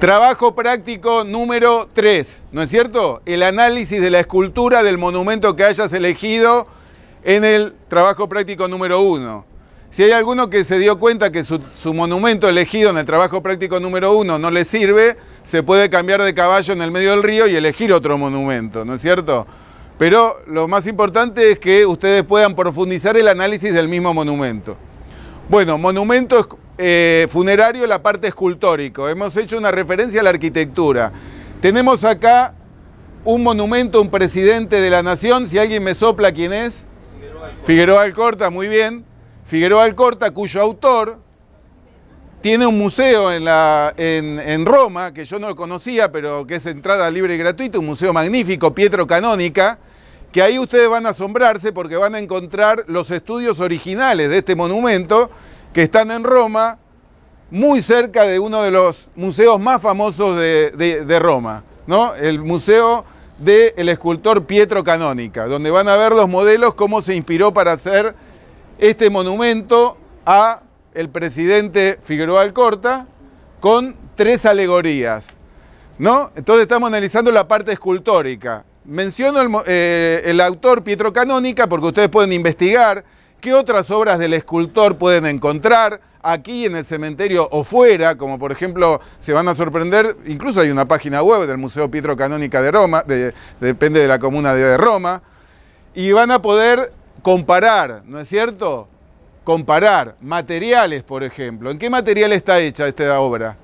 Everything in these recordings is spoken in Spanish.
Trabajo práctico número 3, ¿no es cierto? El análisis de la escultura del monumento que hayas elegido en el trabajo práctico número 1. Si hay alguno que se dio cuenta que su, monumento elegido en el trabajo práctico número uno no le sirve, se puede cambiar de caballo en el medio del río y elegir otro monumento, ¿no es cierto? Pero lo más importante es que ustedes puedan profundizar el análisis del mismo monumento. Bueno, monumentos eh, funerario la parte escultórica, Hemos hecho una referencia a la arquitectura. Tenemos acá un monumento, un presidente de la nación. Si alguien me sopla quién es. Figueroa Alcorta, Figueroa muy bien. Figueroa Alcorta, cuyo autor tiene un museo en, en, Roma, que yo no lo conocía, pero que es entrada libre y gratuita, un museo magnífico, Pietro Canónica, que ahí ustedes van a asombrarse porque van a encontrar los estudios originales de este monumento que están en Roma, muy cerca de uno de los museos más famosos de, Roma, ¿no? El Museo del Escultor Pietro Canónica, donde van a ver los modelos, cómo se inspiró para hacer este monumento a el presidente Figueroa Alcorta con tres alegorías, ¿no? Entonces estamos analizando la parte escultórica. Menciono el, eh, el autor Pietro Canónica porque ustedes pueden investigar ¿Qué otras obras del escultor pueden encontrar aquí en el cementerio o fuera? Como por ejemplo, se van a sorprender, incluso hay una página web del Museo Pietro Canónica de Roma, depende de la comuna de Roma, y van a poder comparar, ¿no es cierto? Comparar materiales, por ejemplo. ¿En qué material está hecha esta obra?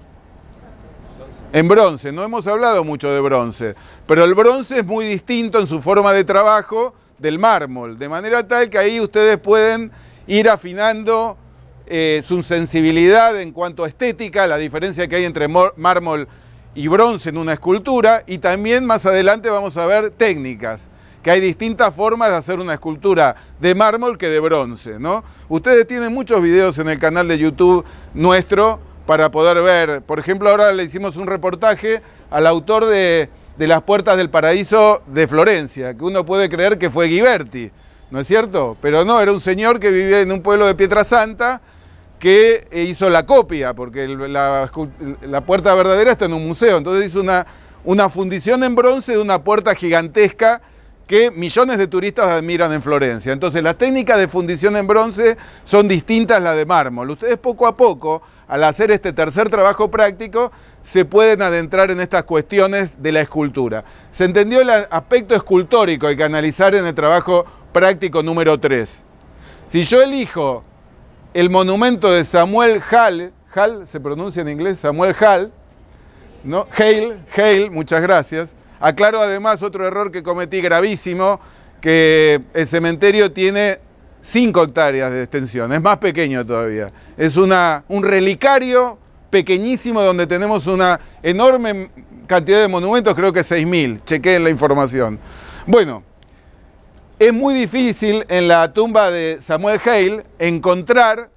En bronce, no hemos hablado mucho de bronce, pero el bronce es muy distinto en su forma de trabajo del mármol, de manera tal que ahí ustedes pueden ir afinando eh, su sensibilidad en cuanto a estética, la diferencia que hay entre mármol y bronce en una escultura, y también más adelante vamos a ver técnicas, que hay distintas formas de hacer una escultura de mármol que de bronce, ¿no? Ustedes tienen muchos videos en el canal de YouTube nuestro para poder ver, por ejemplo, ahora le hicimos un reportaje al autor de de las puertas del paraíso de Florencia, que uno puede creer que fue Ghiberti, ¿no es cierto? Pero no, era un señor que vivía en un pueblo de Santa que eh, hizo la copia, porque la, puerta verdadera está en un museo, entonces hizo una, una fundición en bronce de una puerta gigantesca que millones de turistas admiran en Florencia. Entonces las técnicas de fundición en bronce son distintas a las de mármol. Ustedes poco a poco, al hacer este tercer trabajo práctico, se pueden adentrar en estas cuestiones de la escultura. Se entendió el aspecto escultórico hay que analizar en el trabajo práctico número 3. Si yo elijo el monumento de Samuel Hall, Hall se pronuncia en inglés, Samuel Hall, ¿no? Hale, Hale, muchas gracias. Aclaro además otro error que cometí gravísimo, que el cementerio tiene 5 hectáreas de extensión, es más pequeño todavía. Es una, un relicario pequeñísimo donde tenemos una enorme cantidad de monumentos, creo que 6.000, chequen la información. Bueno, es muy difícil en la tumba de Samuel Hale encontrar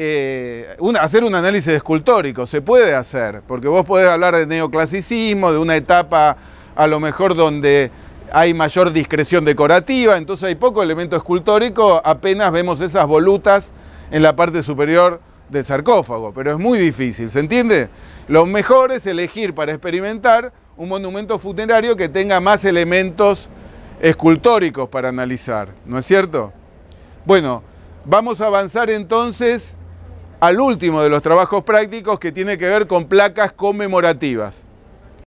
eh, hacer un análisis escultórico, se puede hacer, porque vos podés hablar de neoclasicismo, de una etapa a lo mejor donde hay mayor discreción decorativa, entonces hay poco elemento escultórico, apenas vemos esas volutas en la parte superior del sarcófago, pero es muy difícil, ¿se entiende? Lo mejor es elegir para experimentar un monumento funerario que tenga más elementos escultóricos para analizar, ¿no es cierto? Bueno, vamos a avanzar entonces al último de los trabajos prácticos que tiene que ver con placas conmemorativas.